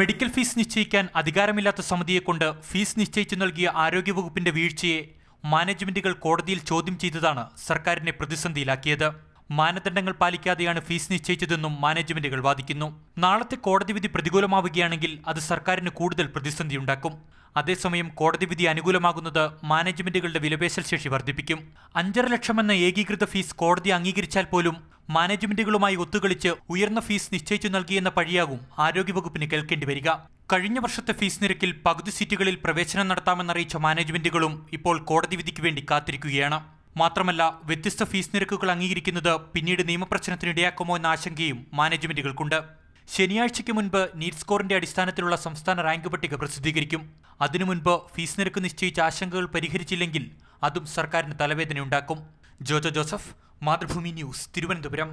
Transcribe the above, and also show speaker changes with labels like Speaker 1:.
Speaker 1: medical fees നിശ്ചയിക്കാൻ അധികാരമില്ലാത്ത സമിതിയെക്കൊണ്ട് fees നിശ്ചയിച്ചു നൽകിയ ആരോഗ്യവകുപ്പിന്റെ വീഴ്ചയെ മാനേജ്മെന്റുകൾ കോടതിയിൽ ചോദ്യം ചെയ്തതാണ് സർക്കാരിനെ പ്രതിസന്ധിയിലാക്കിയത് മാനദണ്ഡങ്ങൾ പാലിക്കാതെയാണ് ഫീസ് നിശ്ചയിച്ചതെന്നും മാനേജ്മെന്റുകൾ വാദിക്കുന്നു നാളത്തെ കോടതി വിധി പ്രതികൂലമാവുകയാണെങ്കിൽ അത് സർക്കാരിന് കൂടുതൽ പ്രതിസന്ധിയുണ്ടാക്കും അതേസമയം കോടതി വിധി അനുകൂലമാകുന്നത് മാനേജ്മെന്റുകളുടെ വിലപേശൽ ശേഷി വർദ്ധിപ്പിക്കും അഞ്ചര ലക്ഷം എന്ന ഏകീകൃത ഫീസ് കോടതി അംഗീകരിച്ചാൽ പോലും മാനേജ്മെന്റുകളുമായി ഒത്തുകളിച്ച് ഉയർന്ന ഫീസ് നിശ്ചയിച്ചു നൽകിയെന്ന പഴിയാകും ആരോഗ്യവകുപ്പിന് കേൾക്കേണ്ടി വരിക കഴിഞ്ഞ വർഷത്തെ ഫീസ് നിരക്കിൽ പകുതി സീറ്റുകളിൽ പ്രവേശനം നടത്താമെന്നറിയിച്ച മാനേജ്മെന്റുകളും ഇപ്പോൾ കോടതി വിധിക്ക് വേണ്ടി കാത്തിരിക്കുകയാണ് മാത്രമല്ല വ്യത്യസ്ത ഫീസ് നിരക്കുകൾ അംഗീകരിക്കുന്നത് പിന്നീട് നിയമപ്രശ്നത്തിനിടയാക്കുമോ എന്ന ആശങ്കയും മാനേജ്മെന്റുകൾക്കുണ്ട് ശനിയാഴ്ചയ്ക്ക് മുൻപ് നീറ്റ് സ്കോറിന്റെ അടിസ്ഥാനത്തിലുള്ള സംസ്ഥാന റാങ്ക് പട്ടിക പ്രസിദ്ധീകരിക്കും അതിനു മുൻപ് ഫീസ് നിരക്ക് നിശ്ചയിച്ച ആശങ്കകൾ പരിഹരിച്ചില്ലെങ്കിൽ അതും സർക്കാരിന് തലവേദനയുണ്ടാക്കും ജോജോ ജോസഫ് മാതൃഭൂമി ന്യൂസ് തിരുവനന്തപുരം